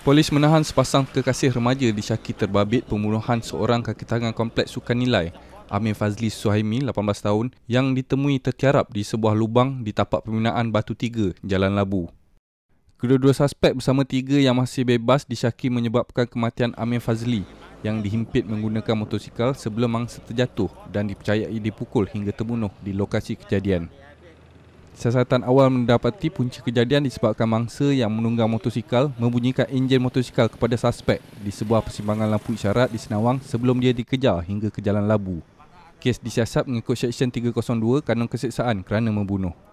Polis menahan sepasang kekasih remaja disyaki terbabit pembunuhan seorang kaki tangan kompleks sukan nilai, Amir Fazli Suhaimi, 18 tahun, yang ditemui tertiarap di sebuah lubang di tapak pembinaan Batu 3, Jalan Labu. Kedua-dua suspek bersama tiga yang masih bebas disyaki menyebabkan kematian Amir Fazli yang dihimpit menggunakan motosikal sebelum mangsa terjatuh dan dipercayai dipukul hingga terbunuh di lokasi kejadian. Siasatan awal mendapati punca kejadian disebabkan mangsa yang menunggang motosikal membunyikan enjin motosikal kepada suspek di sebuah persimpangan lampu isyarat di Senawang sebelum dia dikejar hingga ke Jalan Labu. Kes disiasat mengikut Seksyen 302 Kanun Keseksaan kerana membunuh.